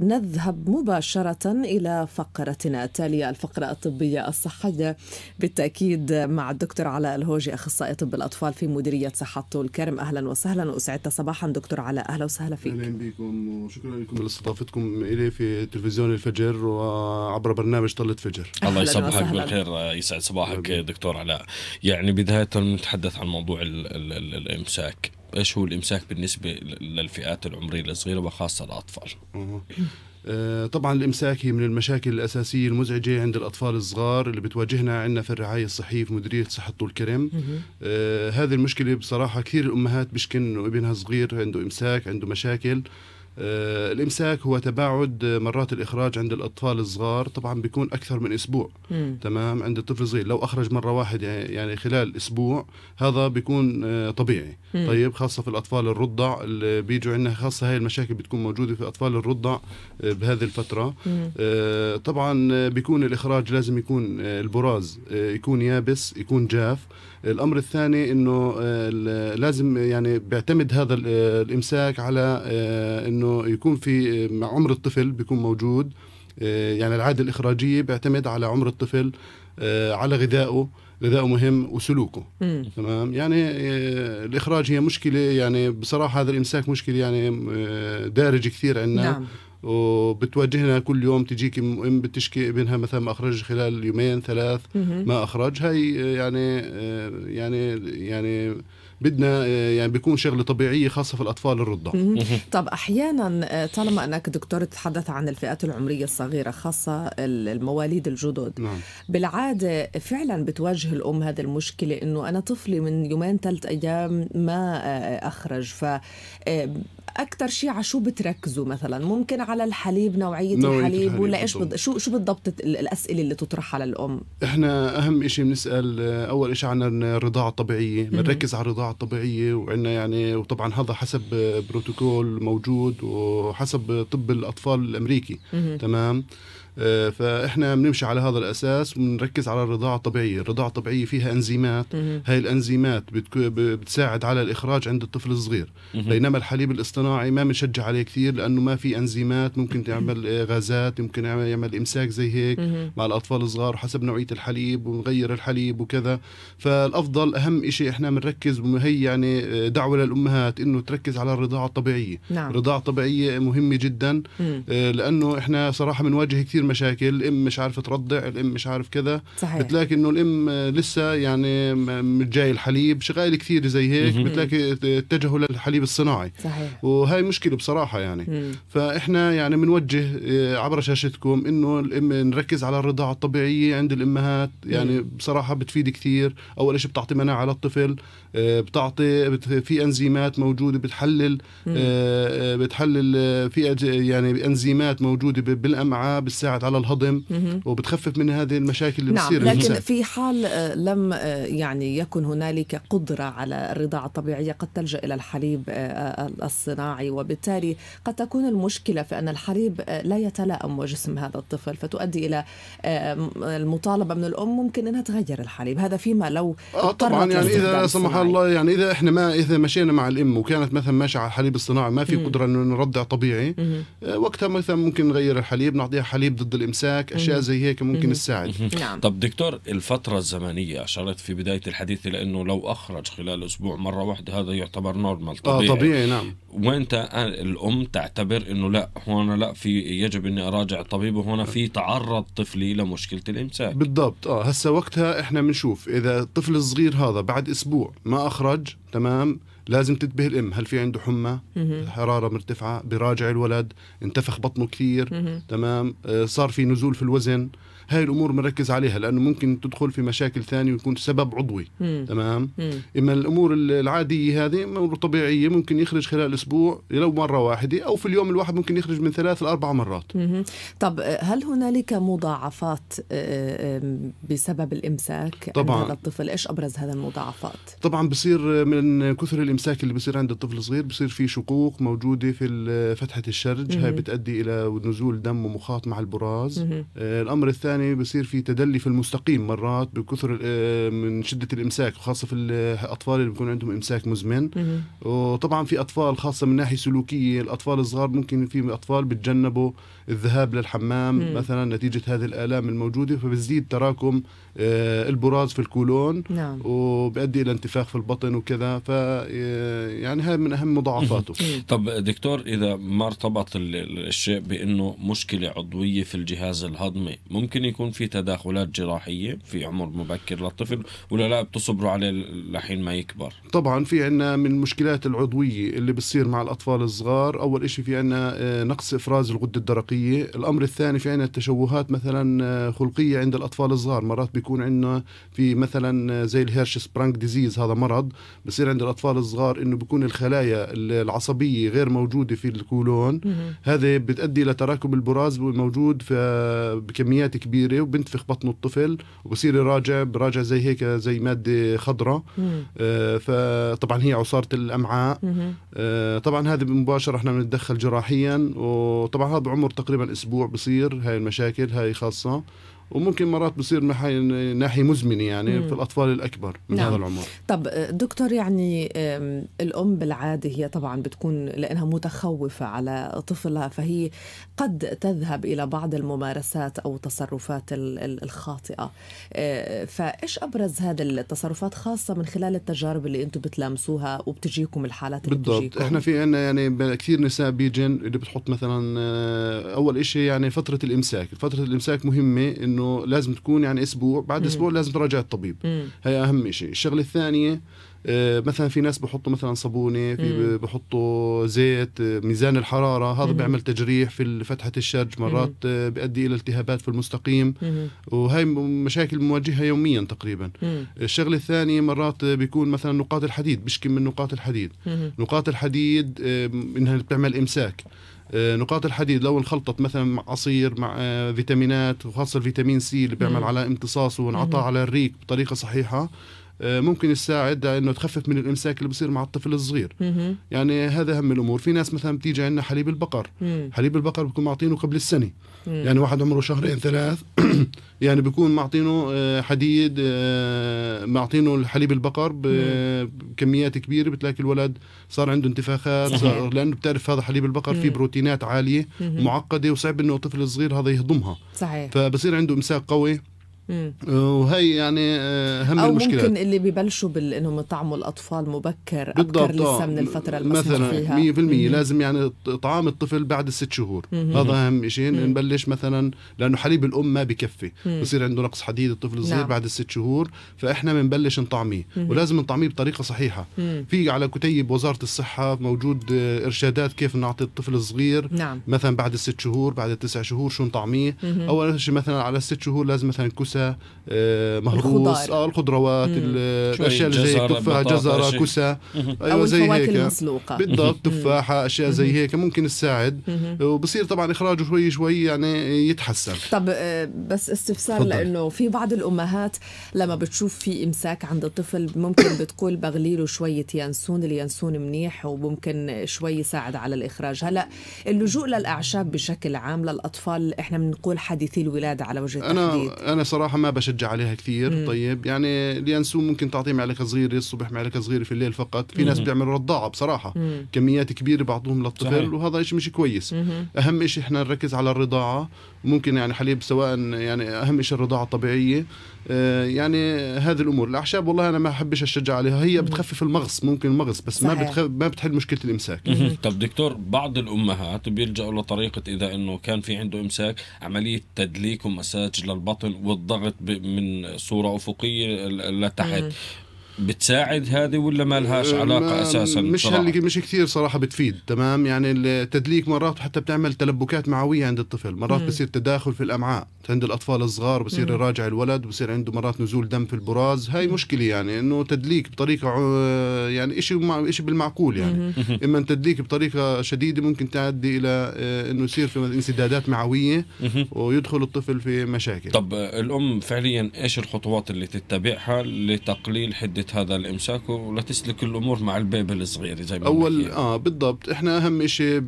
نذهب مباشرة إلى فقرتنا التالية الفقرة الطبية الصحية بالتأكيد مع الدكتور علاء الهوجي أخصائي طب الأطفال في مديرية صحة طول كرم أهلا وسهلا وأسعدت صباحا دكتور علاء أهلا وسهلا فيك أهلا بكم وشكرا لكم لاستضافتكم إلي في تلفزيون الفجر وعبر برنامج طلة فجر الله يصبحك بالخير يسعد صباحك دكتور علاء يعني بداية نتحدث عن موضوع الإمساك ايش هو الامساك بالنسبه للفئات العمريه الصغيره وخاصه الاطفال آه، طبعا الامساك هي من المشاكل الاساسيه المزعجه عند الاطفال الصغار اللي بتواجهنا عندنا في الرعايه الصحيه في مديريه صحه طول كرم آه هذه المشكله بصراحه كثير الامهات بيشكن انه ابنها صغير عنده امساك عنده مشاكل آه، الامساك هو تباعد مرات الاخراج عند الاطفال الصغار طبعا بيكون اكثر من اسبوع مم. تمام عند الطفل الصغير لو اخرج مره واحده يعني-, يعني خلال اسبوع هذا بيكون آه، طبيعي مم. طيب خاصه في الاطفال الرضع اللي بيجوا عندنا خاصه هاي المشاكل بتكون موجوده في اطفال الرضع آه، بهذه الفتره مم. طبعا بيكون الاخراج لازم يكون البراز يكون يابس يكون جاف الامر الثاني انه لازم يعني بيعتمد هذا الامساك على انه انه يكون في مع آه، عمر الطفل بيكون موجود آه، يعني العاده الاخراجيه بيعتمد على عمر الطفل آه، على غذائه غذائه مهم وسلوكه مم. تمام يعني الاخراج هي مشكله يعني بصراحه هذا الامساك مشكله يعني دارجه كثير عندنا نعم. وبتواجهنا كل يوم تجيك ام بتشكي ابنها مثلا ما اخرج خلال يومين ثلاث مم. ما اخرج هاي يعني،, يعني يعني يعني بدنا آه، يعني بيكون شغله طبيعيه خاصه في الاطفال الرضع طب احيانا آه، طالما انك دكتور تتحدث عن الفئات العمريه الصغيره خاصه المواليد الجدد نعم. بالعاده فعلا بتواجه الام هذه المشكله انه انا طفلي من يومين ثلاث ايام ما آه، اخرج ف اكثر شيء على شو بتركزوا مثلا ممكن على الحليب نوعيه, نوعية الحليب, ولا ايش شو شو بالضبط الاسئله اللي تطرح على الام احنا اهم شيء بنسال آه، اول شيء عن الرضاعه الطبيعيه بنركز على الرضاعه الطبيعيه وعندنا يعني وطبعا هذا حسب آه، بروتوكول موجود وحسب طب الاطفال الامريكي تمام آه، فاحنا بنمشي على هذا الاساس وبنركز على الرضاعه الطبيعيه، الرضاعه الطبيعيه فيها انزيمات، هاي الانزيمات بتساعد على الاخراج عند الطفل الصغير، بينما الحليب الاصطناعي ما بنشجع عليه كثير لانه ما في انزيمات ممكن تعمل آه، غازات، ممكن يعمل, امساك زي هيك مع الاطفال الصغار حسب نوعيه الحليب ونغير الحليب وكذا، فالافضل اهم شيء احنا بنركز وهي يعني آه، دعوه للامهات انه تركز على الرضاعه الطبيعيه، نعم. الرضاعه الطبيعيه مهمه جدا لانه احنا صراحه بنواجه كثير مشاكل الام مش عارفه ترضع الام مش عارف كذا صحيح. بتلاقي انه الام لسه يعني جاي الحليب شغال كثير زي هيك بتلاقي اتجهوا للحليب الصناعي صحيح. وهي مشكله بصراحه يعني فاحنا يعني بنوجه آه، عبر شاشتكم انه الام نركز على الرضاعه الطبيعيه عند الامهات يعني بصراحه بتفيد كثير اول شيء بتعطي مناعه للطفل آه، بتعطي في انزيمات موجوده بتحلل آه، بتحلل في يعني انزيمات موجوده بالامعاء بالساعه بتساعد على الهضم وبتخفف من هذه المشاكل اللي نعم بتصير لكن الإنسان. في حال آه، لم آه، يعني يكن هنالك قدرة على الرضاعة الطبيعية قد تلجأ إلى الحليب آه، الصناعي وبالتالي قد تكون المشكلة في أن الحليب لا يتلائم وجسم هذا الطفل فتؤدي إلى المطالبة من الأم ممكن أنها تغير الحليب هذا فيما لو آه طبعا يعني إذا لا سمح الله يعني إذا إحنا ما إذا مشينا مع الأم وكانت مثلا ماشية على الحليب الصناعي ما في قدرة أنه نرضع طبيعي وقتها مثلا ممكن نغير الحليب نعطيها حليب ضد ضد الامساك اشياء زي هيك ممكن تساعد نعم. طب دكتور الفتره الزمنيه اشرت في بدايه الحديث لانه لو اخرج خلال اسبوع مره واحده هذا يعتبر نورمال طبيعي اه طبيعي نعم وانت آه، الام تعتبر انه لا هون لا في يجب اني اراجع الطبيب وهنا في تعرض طفلي لمشكله الامساك بالضبط اه هسه وقتها احنا بنشوف اذا الطفل الصغير هذا بعد اسبوع ما اخرج تمام لازم تنتبه الام هل في عنده حمى حراره مرتفعه براجع الولد انتفخ بطنه كثير تمام آه، صار في نزول في الوزن هاي الامور بنركز عليها لانه ممكن تدخل في مشاكل ثانيه ويكون سبب عضوي مم. تمام مم. اما الامور العاديه هذه امور طبيعيه ممكن يخرج خلال اسبوع لو مره واحده او في اليوم الواحد ممكن يخرج من ثلاث لاربع مرات مم. طب هل هنالك مضاعفات آه، بسبب الامساك طبعا هذا الطفل ايش ابرز هذا المضاعفات طبعا بصير آه، من كثر الامساك اللي بصير عند الطفل الصغير بصير في شقوق موجوده في فتحه الشرج مم. هاي بتؤدي الى نزول دم ومخاط مع البراز مم. آه، الامر الثاني يعني بصير في تدلي في المستقيم مرات بكثر آه، من شده الامساك وخاصه في الاطفال اللي بيكون عندهم امساك مزمن وطبعا في اطفال خاصه من ناحيه سلوكيه الاطفال الصغار ممكن في اطفال بتجنبوا الذهاب للحمام مثلا نتيجه هذه الالام الموجوده فبزيد تراكم آه، البراز في الكولون نعم. وبيؤدي الى انتفاخ في البطن وكذا ف آه، يعني هذا من اهم مضاعفاته طب دكتور اذا ما ارتبط الشيء بانه مشكله عضويه في الجهاز الهضمي ممكن يكون في تداخلات جراحيه في عمر مبكر للطفل ولا لا بتصبروا عليه لحين ما يكبر طبعا في عندنا من المشكلات العضويه اللي بتصير مع الاطفال الصغار اول شيء في عندنا آه، نقص افراز الغده الدرقيه الامر الثاني في عندنا التشوهات مثلا آه، خلقيه عند الاطفال الصغار مرات بيكون عندنا في مثلا آه، زي الهيرش سبرانك ديزيز هذا مرض بصير عند الاطفال الصغار انه بيكون الخلايا العصبيه غير موجوده في الكولون هذا بتؤدي الى تراكم البراز موجود في بكميات كبيره كبيره وبنت في بطنه الطفل وبصير يراجع براجع زي هيك زي ماده خضراء آه فطبعا هي عصاره الامعاء آه طبعا هذا مباشره احنا بنتدخل جراحيا وطبعا هذا بعمر تقريبا اسبوع بصير هاي المشاكل هاي خاصه وممكن مرات بصير ناحية مزمنة يعني مم. في الأطفال الأكبر من نعم. هذا العمر طب دكتور يعني الأم بالعادة هي طبعا بتكون لأنها متخوفة على طفلها فهي قد تذهب إلى بعض الممارسات أو التصرفات الخاطئة آه، فإيش أبرز هذه التصرفات خاصة من خلال التجارب اللي أنتم بتلامسوها وبتجيكم الحالات اللي بالضبط بتجيكم. احنا في عنا يعني كثير نساء بيجن اللي بتحط مثلا آه، أول شيء يعني فترة الإمساك فترة الإمساك مهمة إن انه لازم تكون يعني اسبوع بعد مم. اسبوع لازم تراجع الطبيب مم. هي اهم شيء الشغله الثانيه آه، مثلا في ناس بحطوا مثلا صابونه في بحطوا زيت آه، ميزان الحراره هذا مم. بيعمل تجريح في فتحه الشرج مرات مم. آه، بيؤدي الى التهابات في المستقيم مم. وهي مشاكل بنواجهها يوميا تقريبا مم. الشغله الثانيه مرات بيكون مثلا نقاط الحديد بشكي من نقاط الحديد مم. نقاط الحديد انها بتعمل امساك آه، نقاط الحديد لو انخلطت مثلا مع عصير مع آه، فيتامينات وخاصه الفيتامين سي اللي بيعمل على امتصاصه وانعطاء على الريق بطريقه صحيحه آه، ممكن يساعد انه تخفف من الامساك اللي بصير مع الطفل الصغير مم. يعني هذا اهم الامور في ناس مثلا بتيجي عندنا حليب البقر مم. حليب البقر بكون معطينه قبل السنه مم. يعني واحد عمره شهرين ثلاث يعني بكون معطينه آه، حديد آه، معطينه حليب البقر بكميات كبيره بتلاقي الولد صار عنده انتفاخات صار لانه بتعرف هذا حليب البقر فيه بروتينات عاليه معقده وصعب انه الطفل الصغير هذا يهضمها صحيح فبصير عنده امساك قوي وهي يعني آه، هم أو المشكلات ممكن اللي ببلشوا بانهم يطعموا الاطفال مبكر اكثر آه، لسه من الفتره اللي مثلا فيها. 100% مم. لازم يعني طعام الطفل بعد الست شهور مم. هذا اهم شيء نبلش مثلا لانه حليب الام ما بكفي بصير عنده نقص حديد الطفل الصغير نعم. بعد الست شهور فاحنا بنبلش نطعميه ولازم نطعميه بطريقه صحيحه في على كتيب وزاره الصحه موجود آه، ارشادات كيف نعطي الطفل الصغير نعم. مثلا بعد الست شهور بعد التسع شهور شو نطعميه اول شيء مثلا على الست شهور لازم مثلا كوسه آه، مهروس الخضار. اه الخضروات الاشياء اللي زي التفاح جزره كسى ايوه زي هيك بالضبط تفاحه اشياء زي هيك ممكن تساعد وبصير طبعا اخراجه شوي شوي يعني يتحسن طب آه، بس استفسار لانه في بعض الامهات لما بتشوف في امساك عند الطفل ممكن بتقول بغلي له شويه ينسون اليانسون منيح وممكن شوي يساعد على الاخراج هلا اللجوء للاعشاب بشكل عام للاطفال احنا بنقول حديثي الولاده على وجه التحديد انا انا صراحه صراحه ما بشجع عليها كثير مم. طيب يعني اليانسون ممكن تعطيه معلقه صغيره الصبح معلقه صغيره في الليل فقط في مم. ناس بيعملوا رضاعه بصراحه مم. كميات كبيره بعضهم للطفل صحيح. وهذا شيء مش كويس مم. اهم شيء احنا نركز على الرضاعه ممكن يعني حليب سواء يعني اهم شيء الرضاعه الطبيعيه آه، يعني هذه الامور الاعشاب والله انا ما احبش اشجع عليها هي بتخفف المغص ممكن المغص بس صحيح. ما بتخ... ما بتحل مشكله الامساك طب دكتور بعض الامهات بيلجأوا لطريقه اذا انه كان في عنده امساك عمليه تدليك ومساج للبطن والضغط ضغط من صوره افقيه لتحت بتساعد هذه ولا ما لهاش علاقه اساسا مش هل مش كثير صراحه بتفيد تمام يعني التدليك مرات حتى بتعمل تلبكات معويه عند الطفل مرات مم. بصير تداخل في الامعاء عند الاطفال الصغار بصير يراجع الولد بصير عنده مرات نزول دم في البراز هاي مشكله يعني انه تدليك بطريقه يعني شيء شيء بالمعقول يعني اما تدليك بطريقه شديده ممكن تؤدي الى آه، انه يصير في انسدادات معويه ويدخل الطفل في مشاكل طب آه، الام فعليا ايش الخطوات اللي تتبعها لتقليل حده عمليه هذا الامساك ولا تسلك الامور مع البيبي الصغير زي ما اول اه بالضبط احنا اهم شيء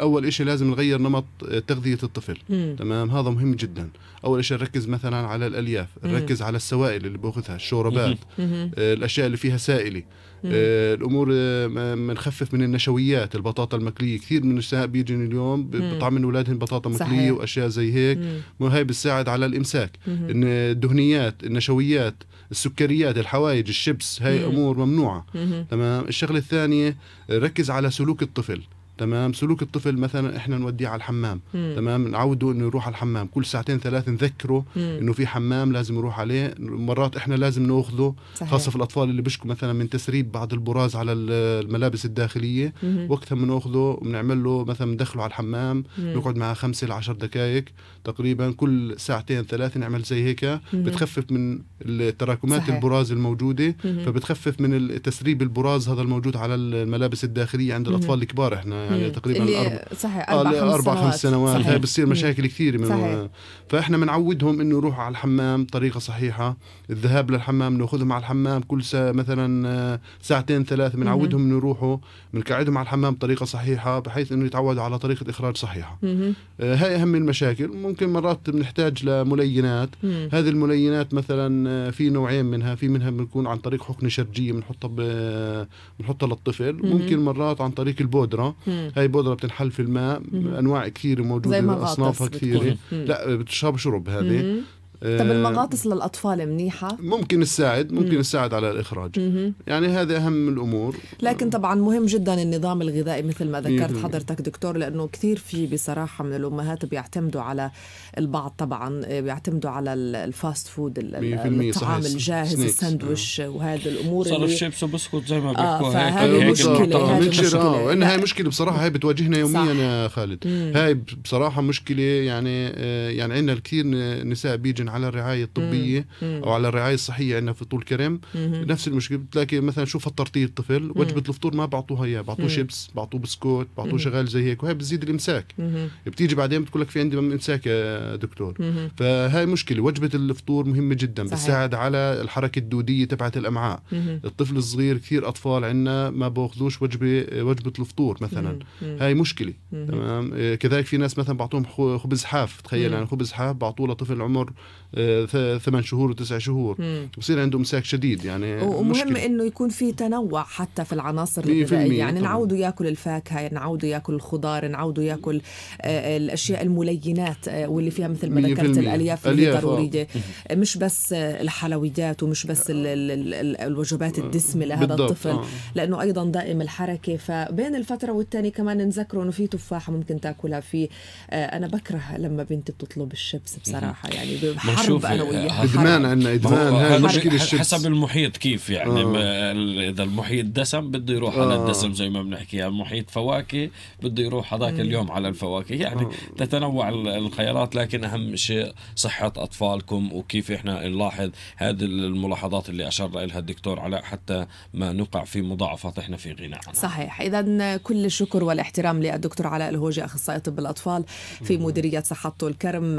اول شيء لازم نغير نمط تغذيه الطفل مم. تمام هذا مهم جدا اول شيء نركز مثلا على الالياف نركز على السوائل اللي باخذها الشوربات آه الاشياء اللي فيها سائله آه، الامور بنخفف آه، من النشويات البطاطا المقليه كثير من النساء بيجن اليوم من اولادهم بطاطا مقليه واشياء زي هيك وهي بتساعد على الامساك ان الدهنيات النشويات السكريات الحوايج الشبس هاي امور ممنوعه تمام الشغله الثانيه ركز على سلوك الطفل تمام سلوك الطفل مثلا احنا نوديه على الحمام مم. تمام نعوده انه يروح على الحمام كل ساعتين ثلاث نذكره مم. انه في حمام لازم يروح عليه مرات احنا لازم ناخذه خاصه في الاطفال اللي بيشكوا مثلا من تسريب بعض البراز على الملابس الداخليه وقتها بناخذه بنعمل له مثلا ندخله على الحمام مم. نقعد معه خمسة ل 10 دقائق تقريبا كل ساعتين ثلاث نعمل زي هيك بتخفف من التراكمات صحيح. البراز الموجوده مم. فبتخفف من تسريب البراز هذا الموجود على الملابس الداخليه عند الاطفال الكبار احنا يعني تقريبا أربع صحيح اربع, آه أربع خمس سنوات هي بتصير مشاكل كثيره من صحيح. فاحنا بنعودهم انه يروحوا على الحمام بطريقه صحيحه الذهاب للحمام ناخذهم على الحمام كل ساعة مثلا آه، ساعتين ثلاث بنعودهم انه يروحوا بنقعدهم على الحمام بطريقه صحيحه بحيث انه يتعودوا على طريقه اخراج صحيحه آه هاي اهم المشاكل ممكن مرات بنحتاج لملينات هذه الملينات مثلا آه، في نوعين منها في منها بنكون عن طريق حقنه شرجيه بنحطها بنحطها للطفل ممكن مرات عن طريق البودره هاي بودره بتنحل في الماء انواع كثيره موجوده اصنافها كثيره لا بتشرب شرب هذه طب آه، المغاطس للاطفال منيحه ممكن تساعد ممكن تساعد على الاخراج مم. يعني هذا اهم الامور لكن طبعا مهم جدا النظام الغذائي مثل ما ذكرت حضرتك دكتور لانه كثير في بصراحه من الامهات بيعتمدوا على البعض طبعا آه، بيعتمدوا على الفاست فود الطعام الجاهز السندويش آه. وهذه الامور صار اللي شيبس وبسكوت زي ما بيحكوا هيك فهذه مشكله مشكله اه وان هاي مشكله بصراحه هاي بتواجهنا يوميا يا خالد هاي بصراحه مشكله يعني يعني عندنا الكثير نساء بيجن على الرعايه الطبيه مم. او على الرعايه الصحيه عندنا في طول كرم مم. نفس المشكله بتلاقي مثلا شو فطرتيه الطفل وجبه الفطور ما بعطوها اياه بعطوه شيبس بعطوه بسكوت بعطوه شغال زي هيك وهي بتزيد الامساك بتيجي بعدين بتقول لك في عندي امساك يا دكتور فهاي مشكله وجبه الفطور مهمه جدا صحيح. بتساعد على الحركه الدوديه تبعت الامعاء الطفل الصغير كثير اطفال عندنا ما باخذوش وجبه وجبه الفطور مثلا هاي مشكله تمام إيه، كذلك في ناس مثلا بعطوهم خبز حاف تخيل يعني خبز حاف بعطوه لطفل عمر آه، ثمان شهور وتسع شهور بصير عنده امساك شديد يعني ومهم انه يكون في تنوع حتى في العناصر الغذائيه يعني نعوده ياكل الفاكهه نعوده ياكل الخضار نعوده ياكل آه، الاشياء الملينات آه، واللي فيها مثل ما ذكرت الالياف اللي ضروريه مش بس الحلويات ومش بس الوجبات الدسمه لهذا الطفل لانه ايضا دائم الحركه فبين الفتره والثانيه كمان نذكره انه في تفاحه ممكن تاكلها في انا بكره لما بنتي بتطلب الشبس بصراحه يعني شوف آه، إدمان عندنا إدمان هاي مشكلة الشبس حسب المحيط كيف يعني آه. إذا المحيط دسم بده يروح آه. على الدسم زي ما بنحكي يعني المحيط فواكه بده يروح هذاك اليوم على الفواكه يعني آه. تتنوع الخيارات لكن أهم شيء صحة أطفالكم وكيف إحنا نلاحظ هذه الملاحظات اللي أشار لها الدكتور علاء حتى ما نقع في مضاعفات إحنا في غنى عنها صحيح إذا كل الشكر والاحترام للدكتور علاء الهوجي أخصائي طب الأطفال في مديرية صحة الكرم